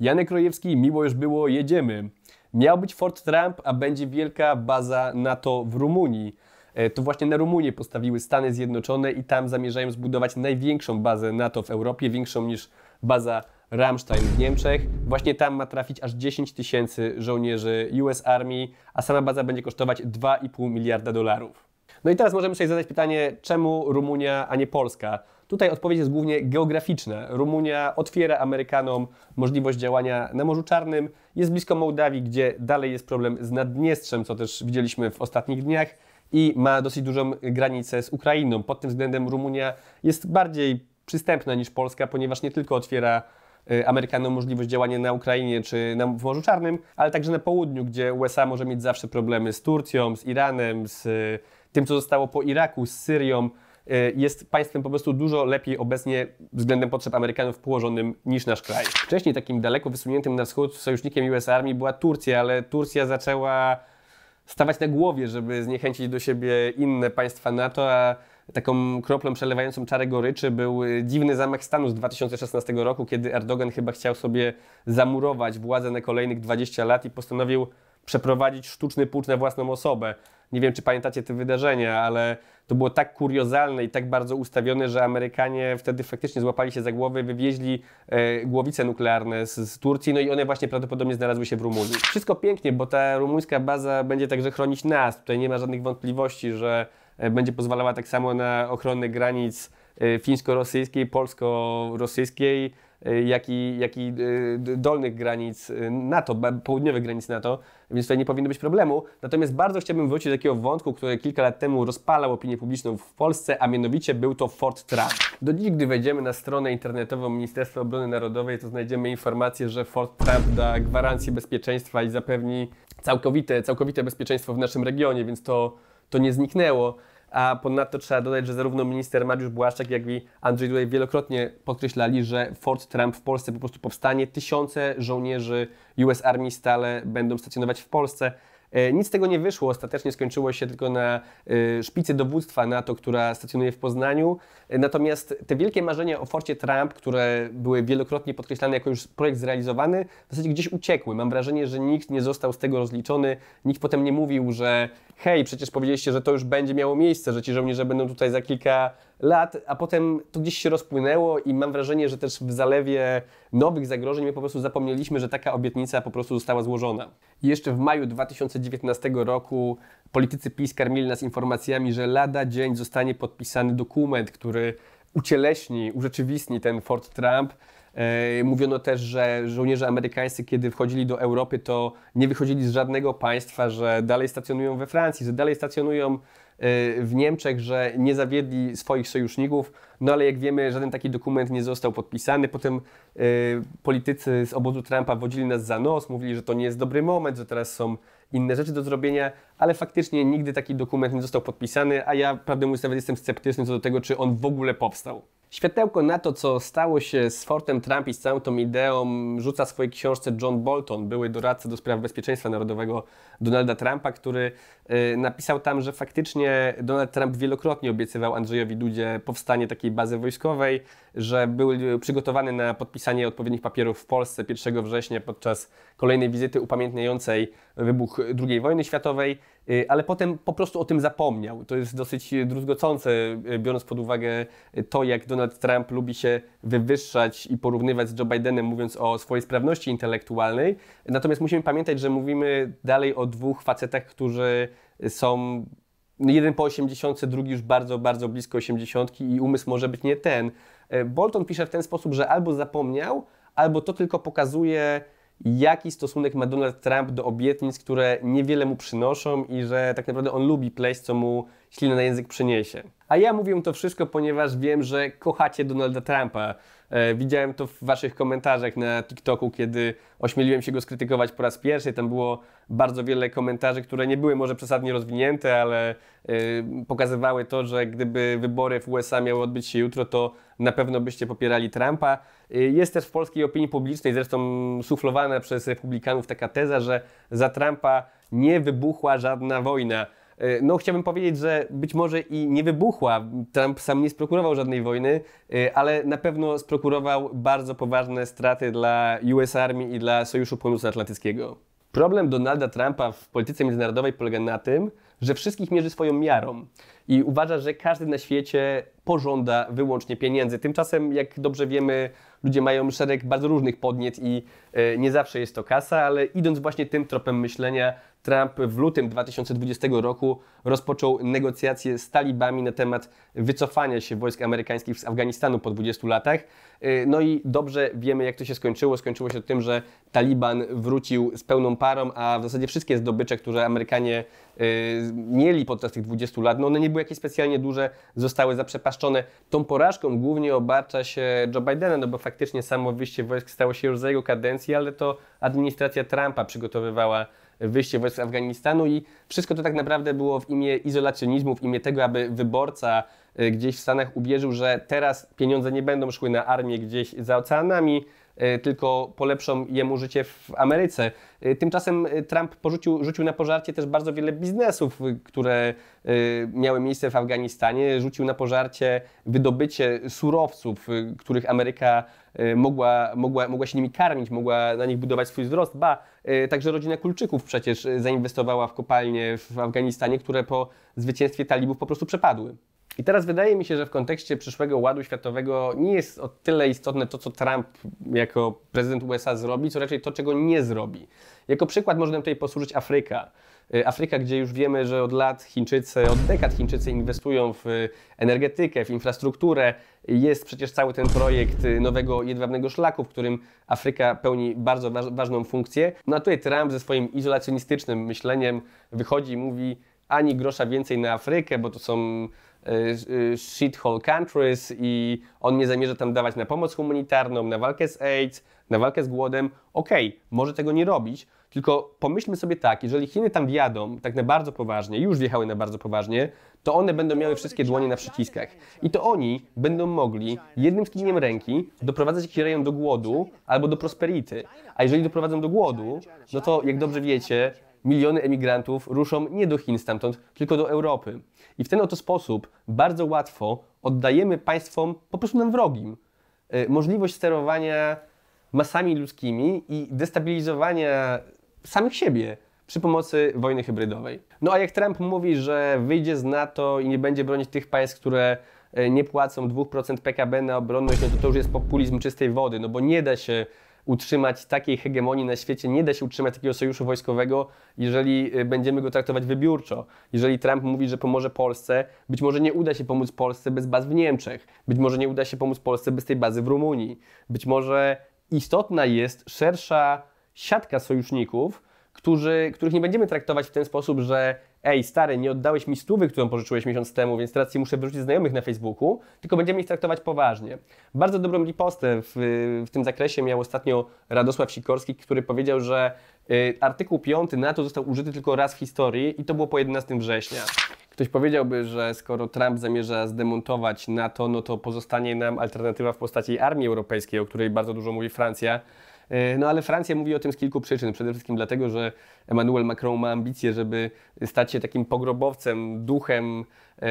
Janek Rojewski, miło już było, jedziemy. Miał być Fort Trump, a będzie wielka baza NATO w Rumunii. E, to właśnie na Rumunię postawiły Stany Zjednoczone i tam zamierzają zbudować największą bazę NATO w Europie, większą niż baza Ramstein w Niemczech. Właśnie tam ma trafić aż 10 tysięcy żołnierzy US Army, a sama baza będzie kosztować 2,5 miliarda dolarów. No i teraz możemy sobie zadać pytanie, czemu Rumunia, a nie Polska? Tutaj odpowiedź jest głównie geograficzna. Rumunia otwiera Amerykanom możliwość działania na Morzu Czarnym, jest blisko Mołdawii, gdzie dalej jest problem z Naddniestrzem, co też widzieliśmy w ostatnich dniach i ma dosyć dużą granicę z Ukrainą. Pod tym względem Rumunia jest bardziej przystępna niż Polska, ponieważ nie tylko otwiera y, Amerykanom możliwość działania na Ukrainie czy na, w Morzu Czarnym, ale także na południu, gdzie USA może mieć zawsze problemy z Turcją, z Iranem, z y, tym, co zostało po Iraku, z Syrią, E, jest państwem po prostu dużo lepiej obecnie względem potrzeb Amerykanów położonym niż nasz kraj. Wcześniej takim daleko wysuniętym na wschód sojusznikiem US Army była Turcja, ale Turcja zaczęła stawać na głowie, żeby zniechęcić do siebie inne państwa NATO, a taką kroplą przelewającą czarę goryczy był e, dziwny zamach stanu z 2016 roku, kiedy Erdogan chyba chciał sobie zamurować władzę na kolejnych 20 lat i postanowił przeprowadzić sztuczny pucz na własną osobę. Nie wiem, czy pamiętacie te wydarzenia, ale to było tak kuriozalne i tak bardzo ustawione, że Amerykanie wtedy faktycznie złapali się za głowy, wywieźli e, głowice nuklearne z, z, Turcji, no i one właśnie prawdopodobnie znalazły się w Rumunii. Wszystko pięknie, bo ta rumuńska baza będzie także chronić nas. Tutaj nie ma żadnych wątpliwości, że e, będzie pozwalała tak samo na ochronę granic e, fińsko-rosyjskiej, polsko-rosyjskiej Y, jak i, jak i y, dolnych granic y, NATO, południowych granic NATO, więc tutaj nie powinno być problemu. Natomiast bardzo chciałbym wrócić do takiego wątku, który kilka lat temu rozpalał opinię publiczną w Polsce, a mianowicie był to Fort Trump. Do dziś, gdy wejdziemy na stronę internetową Ministerstwa Obrony Narodowej, to znajdziemy informację, że Fort Trump da gwarancję bezpieczeństwa i zapewni całkowite, całkowite bezpieczeństwo w naszym regionie, więc to, to nie zniknęło a ponadto trzeba dodać, że zarówno minister Mariusz Błaszczak, jak i Andrzej Dudaj wielokrotnie podkreślali, że Fort Trump w Polsce po prostu powstanie, tysiące żołnierzy US Army stale będą stacjonować w Polsce. E, nic z tego nie wyszło, ostatecznie skończyło się tylko na e, szpicy dowództwa NATO, która stacjonuje w Poznaniu. E, natomiast te wielkie marzenia o Forcie Trump, które były wielokrotnie podkreślane jako już projekt zrealizowany, w zasadzie gdzieś uciekły. Mam wrażenie, że nikt nie został z tego rozliczony, nikt potem nie mówił, że hej, przecież powiedzieliście, że to już będzie miało miejsce, że ci żołnierze będą tutaj za kilka lat, a potem to gdzieś się rozpłynęło i mam wrażenie, że też w zalewie nowych zagrożeń my po prostu zapomnieliśmy, że taka obietnica po prostu została złożona. Jeszcze w maju 2019 roku politycy PiS karmili nas informacjami, że lada dzień zostanie podpisany dokument, który ucieleśni, urzeczywistni ten Fort Trump, Mówiono też, że żołnierze amerykańscy, kiedy wchodzili do Europy, to nie wychodzili z żadnego państwa, że dalej stacjonują we Francji, że dalej stacjonują e, w Niemczech, że nie zawiedli swoich sojuszników, no ale jak wiemy, żaden taki dokument nie został podpisany. Potem e, politycy z obozu Trumpa wodzili nas za nos, mówili, że to nie jest dobry moment, że teraz są inne rzeczy do zrobienia, ale faktycznie nigdy taki dokument nie został podpisany, a ja prawdę mówiąc nawet jestem sceptyczny co do tego, czy on w ogóle powstał. Światełko na to, co stało się z Fortem Trump i z całą tą ideą, rzuca w swojej książce John Bolton, były doradca do spraw bezpieczeństwa narodowego Donalda Trumpa, który y, napisał tam, że faktycznie Donald Trump wielokrotnie obiecywał Andrzejowi Dudzie powstanie takiej bazy wojskowej, że był przygotowany na podpisanie odpowiednich papierów w Polsce 1 września podczas kolejnej wizyty upamiętniającej wybuch II wojny światowej. Y, ale potem po prostu o tym zapomniał. To jest dosyć y, druzgocące, y, biorąc pod uwagę to, jak Donald Trump lubi się wywyższać i porównywać z Joe Bidenem, mówiąc o swojej sprawności intelektualnej. Natomiast musimy pamiętać, że mówimy dalej o dwóch facetach, którzy są no, jeden po 80, drugi już bardzo, bardzo blisko 80 i umysł może być nie ten. Bolton pisze w ten sposób, że albo zapomniał, albo to tylko pokazuje jaki stosunek ma Donald Trump do obietnic, które niewiele mu przynoszą i że tak naprawdę on lubi pleść, co mu ślina na język przyniesie. A ja mówię to wszystko, ponieważ wiem, że kochacie Donalda Trumpa. E, widziałem to w Waszych komentarzach na TikToku, kiedy ośmieliłem się go skrytykować po raz pierwszy. Tam było bardzo wiele komentarzy, które nie były może przesadnie rozwinięte, ale e, pokazywały to, że gdyby wybory w USA miały odbyć się jutro, to na pewno byście popierali Trumpa. E, jest też w polskiej opinii publicznej, zresztą suflowana przez republikanów taka teza, że za Trumpa nie wybuchła żadna wojna. E, no, chciałbym powiedzieć, że być może i nie wybuchła. Trump sam nie sprokurował żadnej wojny, e, ale na pewno sprokurował bardzo poważne straty dla US Army i dla Sojuszu Północnoatlantyckiego. Problem Donalda Trumpa w polityce międzynarodowej polega na tym, że wszystkich mierzy swoją miarą i uważa, że każdy na świecie pożąda wyłącznie pieniędzy. Tymczasem, jak dobrze wiemy, ludzie mają szereg bardzo różnych podniec i e, nie zawsze jest to kasa, ale idąc właśnie tym tropem myślenia, Trump w lutym 2020 roku rozpoczął negocjacje z talibami na temat wycofania się wojsk amerykańskich z Afganistanu po 20 latach. E, no i dobrze wiemy, jak to się skończyło. Skończyło się tym, że Taliban wrócił z pełną parą, a w zasadzie wszystkie zdobycze, które Amerykanie Y, mieli podczas tych 20 lat, no one nie były jakieś specjalnie duże, zostały zaprzepaszczone. Tą porażką głównie obarcza się Joe Bidena, no bo faktycznie samo wyjście wojsk stało się już za jego kadencji, ale to administracja Trumpa przygotowywała wyjście wojsk z Afganistanu i wszystko to tak naprawdę było w imię izolacjonizmu, w imię tego, aby wyborca y, gdzieś w Stanach uwierzył, że teraz pieniądze nie będą szły na armię gdzieś za oceanami, E, tylko polepszą jemu życie w Ameryce. E, tymczasem e, Trump porzucił, rzucił na pożarcie też bardzo wiele biznesów, które miały miejsce w Afganistanie. Rzucił na pożarcie wydobycie surowców, których Ameryka mogła, mogła, mogła się nimi karmić, mogła na nich budować swój wzrost. Ba, także rodzina Kulczyków przecież zainwestowała w kopalnie w Afganistanie, które po zwycięstwie talibów po prostu przepadły. I teraz wydaje mi się, że w kontekście przyszłego ładu światowego nie jest o tyle istotne to, co Trump jako prezydent USA zrobi, co raczej to, czego nie zrobi. Jako przykład można tutaj posłużyć Afryka. Y, Afryka, gdzie już wiemy, że od lat Chińczycy, od dekad Chińczycy inwestują w y, energetykę, w infrastrukturę. Jest przecież cały ten projekt y, nowego jedwabnego szlaku, w którym Afryka pełni bardzo ważną funkcję. No a tutaj Trump ze swoim izolacjonistycznym myśleniem wychodzi i mówi ani grosza więcej na Afrykę, bo to są Y, y, shithole countries i on nie zamierza tam dawać na pomoc humanitarną, na walkę z AIDS, na walkę z głodem. Okej, okay, może tego nie robić, tylko pomyślmy sobie tak, jeżeli Chiny tam wjadą tak na bardzo poważnie, już wjechały na bardzo poważnie, to one będą miały wszystkie dłonie na przyciskach. I to oni będą mogli jednym skinieniem ręki doprowadzać jakiś rejon do głodu albo do prosperity. A jeżeli doprowadzą do głodu, no to jak dobrze wiecie, miliony emigrantów ruszą nie do Chin stamtąd, tylko do Europy. I w ten oto sposób bardzo łatwo oddajemy państwom po prostu nam wrogim y, możliwość sterowania masami ludzkimi i destabilizowania samych siebie przy pomocy wojny hybrydowej. No a jak Trump mówi, że wyjdzie z NATO i nie będzie bronić tych państw, które y, nie płacą 2% PKB na obronność, no to to już jest populizm czystej wody, no bo nie da się utrzymać takiej hegemonii na świecie, nie da się utrzymać takiego sojuszu wojskowego, jeżeli y, będziemy go traktować wybiórczo. Jeżeli Trump mówi, że pomoże Polsce, być może nie uda się pomóc Polsce bez baz w Niemczech, być może nie uda się pomóc Polsce bez tej bazy w Rumunii, być może istotna jest szersza siatka sojuszników, którzy, których nie będziemy traktować w ten sposób, że ej stary, nie oddałeś mi stówy, którą pożyczyłeś miesiąc temu, więc teraz ci muszę wyrzucić znajomych na Facebooku, tylko będziemy ich traktować poważnie. Bardzo dobrą lipostę w, w tym zakresie miał ostatnio Radosław Sikorski, który powiedział, że y, artykuł 5 NATO został użyty tylko raz w historii i to było po 11 września. Ktoś powiedziałby, że skoro Trump zamierza zdemontować NATO, no to pozostanie nam alternatywa w postaci armii europejskiej, o której bardzo dużo mówi Francja. Y, no ale Francja mówi o tym z kilku przyczyn. Przede wszystkim dlatego, że Emmanuel Macron ma ambicje, żeby stać się takim pogrobowcem, duchem e,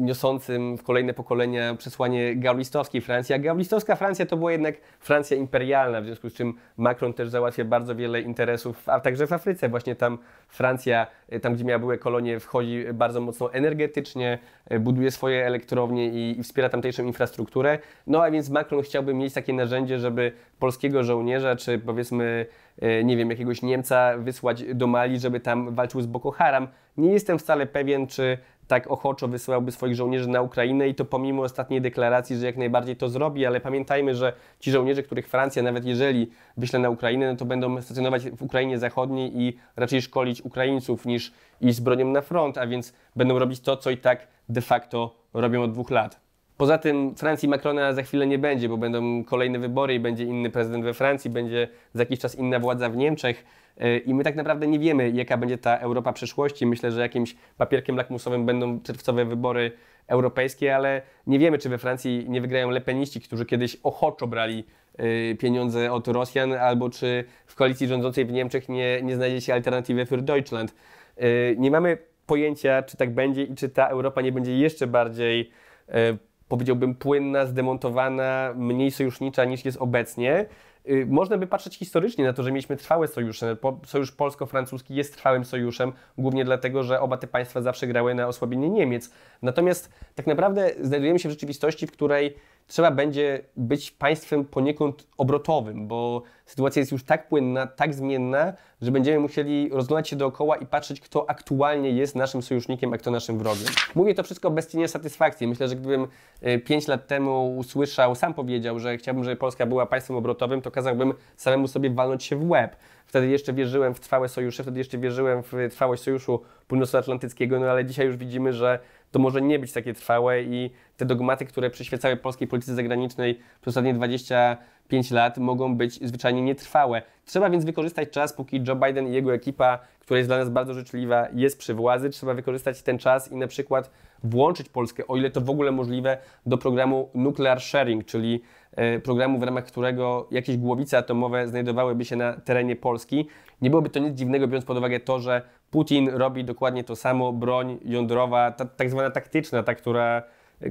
niosącym w kolejne pokolenia przesłanie gaullistowskiej Francji. A gaullistowska Francja to była jednak Francja imperialna, w związku z czym Macron też załatwia bardzo wiele interesów, a także w Afryce. Właśnie tam Francja, e, tam gdzie miała były kolonie, wchodzi bardzo mocno energetycznie, e, buduje swoje elektrownie i, i wspiera tamtejszą infrastrukturę. No a więc Macron chciałby mieć takie narzędzie, żeby polskiego żołnierza, czy powiedzmy E, nie wiem, jakiegoś Niemca wysłać do Mali, żeby tam walczył z Boko Haram. Nie jestem wcale pewien, czy tak ochoczo wysyłałby swoich żołnierzy na Ukrainę i to pomimo ostatniej deklaracji, że jak najbardziej to zrobi, ale pamiętajmy, że ci żołnierze, których Francja nawet jeżeli wyśle na Ukrainę, no to będą stacjonować w Ukrainie Zachodniej i raczej szkolić Ukraińców niż iść z bronią na front, a więc będą robić to, co i tak de facto robią od dwóch lat. Poza tym Francji Macrona za chwilę nie będzie, bo będą kolejne wybory i będzie inny prezydent we Francji, będzie za jakiś czas inna władza w Niemczech. Y, I my tak naprawdę nie wiemy, jaka będzie ta Europa przyszłości. Myślę, że jakimś papierkiem lakmusowym będą czerwcowe wybory europejskie, ale nie wiemy, czy we Francji nie wygrają lepeniści, którzy kiedyś ochoczo brali y, pieniądze od Rosjan, albo czy w koalicji rządzącej w Niemczech nie, nie znajdzie się alternatywy für Deutschland. Y, nie mamy pojęcia, czy tak będzie i czy ta Europa nie będzie jeszcze bardziej powiedziałbym, płynna, zdemontowana, mniej sojusznicza niż jest obecnie. Y, można by patrzeć historycznie na to, że mieliśmy trwałe sojusze. Sojusz polsko-francuski jest trwałym sojuszem, głównie dlatego, że oba te państwa zawsze grały na osłabienie Niemiec. Natomiast tak naprawdę znajdujemy się w rzeczywistości, w której trzeba będzie być państwem poniekąd obrotowym, bo sytuacja jest już tak płynna, tak zmienna, że będziemy musieli rozglądać się dookoła i patrzeć, kto aktualnie jest naszym sojusznikiem, a kto naszym wrogiem. Mówię to wszystko bez cienia satysfakcji. Myślę, że gdybym 5 e, lat temu usłyszał, sam powiedział, że chciałbym, żeby Polska była państwem obrotowym, to kazałbym samemu sobie walnąć się w łeb. Wtedy jeszcze wierzyłem w trwałe sojusze, wtedy jeszcze wierzyłem w trwałość Sojuszu Północnoatlantyckiego, no ale dzisiaj już widzimy, że to może nie być takie trwałe i te dogmaty, które przyświecały polskiej polityce zagranicznej przez ostatnie 25 lat mogą być zwyczajnie nietrwałe. Trzeba więc wykorzystać czas, póki Joe Biden i jego ekipa, która jest dla nas bardzo życzliwa, jest przy władzy. Trzeba wykorzystać ten czas i na przykład włączyć Polskę, o ile to w ogóle możliwe, do programu Nuclear Sharing, czyli e, programu, w ramach którego jakieś głowice atomowe znajdowałyby się na terenie Polski. Nie byłoby to nic dziwnego, biorąc pod uwagę to, że Putin robi dokładnie to samo, broń jądrowa, ta, tak zwana taktyczna, ta, która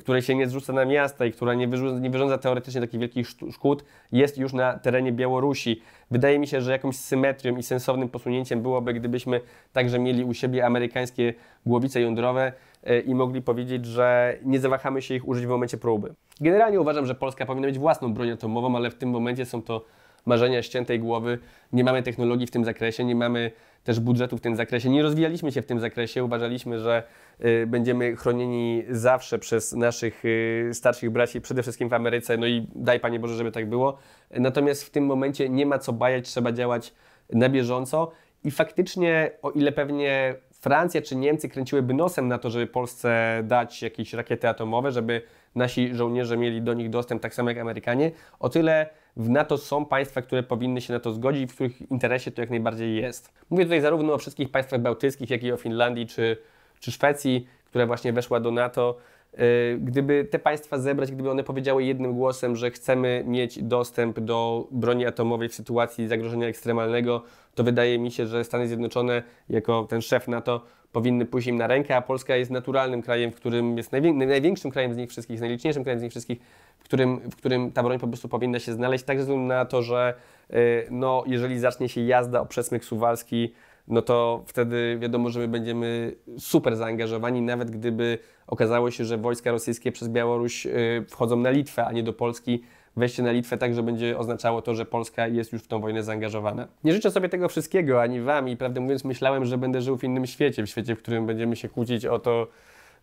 której się nie zrzuca na miasta i która nie, wyrzu- nie wyrządza teoretycznie takich wielkich szkód, jest już na terenie Białorusi. Wydaje mi się, że jakąś symetrią i sensownym posunięciem byłoby, gdybyśmy także mieli u siebie amerykańskie głowice jądrowe e, i mogli powiedzieć, że nie zawahamy się ich użyć w momencie próby. Generalnie uważam, że Polska powinna mieć własną broń atomową, ale w tym momencie są to marzenia ściętej głowy. Nie mamy technologii w tym zakresie, nie mamy też budżetu w tym zakresie. Nie rozwijaliśmy się w tym zakresie. Uważaliśmy, że y, będziemy chronieni zawsze przez naszych y, starszych braci, przede wszystkim w Ameryce. No i daj Panie Boże, żeby tak było. Natomiast w tym momencie nie ma co bajać, trzeba działać na bieżąco. I faktycznie, o ile pewnie Francja czy Niemcy kręciłyby nosem na to, żeby Polsce dać jakieś rakiety atomowe, żeby nasi żołnierze mieli do nich dostęp tak samo jak Amerykanie, o tyle w NATO są państwa, które powinny się na to zgodzić, w których interesie to jak najbardziej jest. Mówię tutaj zarówno o wszystkich państwach bałtyckich, jak i o Finlandii czy, czy Szwecji, która właśnie weszła do NATO. E, gdyby te państwa zebrać, gdyby one powiedziały jednym głosem, że chcemy mieć dostęp do broni atomowej w sytuacji zagrożenia ekstremalnego, to wydaje mi się, że Stany Zjednoczone, jako ten szef NATO, powinny pójść im na rękę, a Polska jest naturalnym krajem, w którym jest największym krajem z nich wszystkich, najliczniejszym krajem z nich wszystkich, w którym, w którym ta broń po prostu powinna się znaleźć, także ze względu na to, że e, no, jeżeli zacznie się jazda o przesmyk suwalski, no to wtedy wiadomo, że my będziemy super zaangażowani, nawet gdyby okazało się, że wojska rosyjskie przez Białoruś y, wchodzą na Litwę, a nie do Polski. Wejście na Litwę także będzie oznaczało to, że Polska jest już w tą wojnę zaangażowana. Nie życzę sobie tego wszystkiego, ani wam, i prawdę mówiąc, myślałem, że będę żył w innym świecie, w świecie, w którym będziemy się kłócić o to,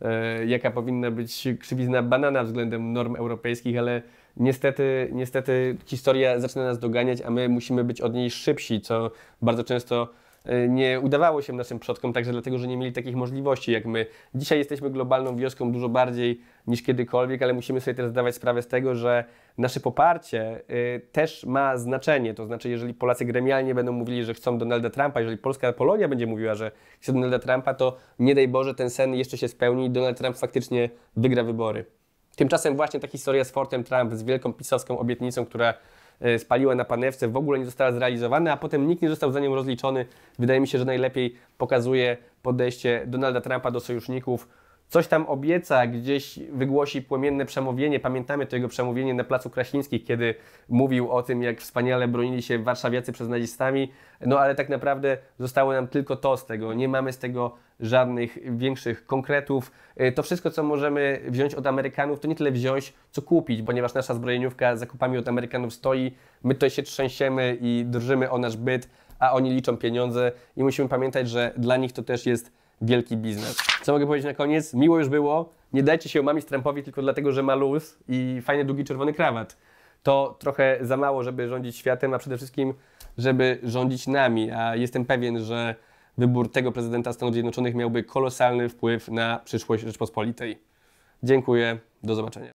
e, jaka powinna być krzywizna banana względem norm europejskich, ale niestety, niestety historia zaczyna nas doganiać, a my musimy być od niej szybsi, co bardzo często E, nie udawało się naszym przodkom, także dlatego, że nie mieli takich możliwości jak my. Dzisiaj jesteśmy globalną wioską dużo bardziej niż kiedykolwiek, ale musimy sobie teraz zdawać sprawę z tego, że nasze poparcie e, też ma znaczenie. To znaczy, jeżeli Polacy gremialnie będą mówili, że chcą Donalda Trumpa, jeżeli Polska Polonia będzie mówiła, że chce Donalda Trumpa, to nie daj Boże, ten sen jeszcze się spełni i Donald Trump faktycznie wygra wybory. Tymczasem właśnie ta historia z Fortem Trump, z wielką pisowską obietnicą, która E, spaliła na panewce, w ogóle nie została zrealizowana, a potem nikt nie został za nią rozliczony. Wydaje mi się, że najlepiej pokazuje podejście Donalda Trumpa do sojuszników, coś tam obieca, gdzieś wygłosi płomienne przemówienie. Pamiętamy to jego przemówienie na Placu Kraśnińskich, kiedy mówił o tym, jak wspaniale bronili się warszawiacy przed nazistami, no ale tak naprawdę zostało nam tylko to z tego. Nie mamy z tego żadnych większych konkretów. Y, to wszystko, co możemy wziąć od Amerykanów, to nie tyle wziąć, co kupić, ponieważ nasza zbrojeniówka zakupami od Amerykanów stoi, my tutaj się trzęsiemy i drżymy o nasz byt, a oni liczą pieniądze i musimy pamiętać, że dla nich to też jest wielki biznes. Co mogę powiedzieć na koniec? Miło już było. Nie dajcie się omamić Trumpowi tylko dlatego, że ma luz i fajny, długi, czerwony krawat. To trochę za mało, żeby rządzić światem, a przede wszystkim, żeby rządzić nami. A jestem pewien, że wybór tego prezydenta Stanów Zjednoczonych miałby kolosalny wpływ na przyszłość Rzeczpospolitej. Dziękuję, do zobaczenia.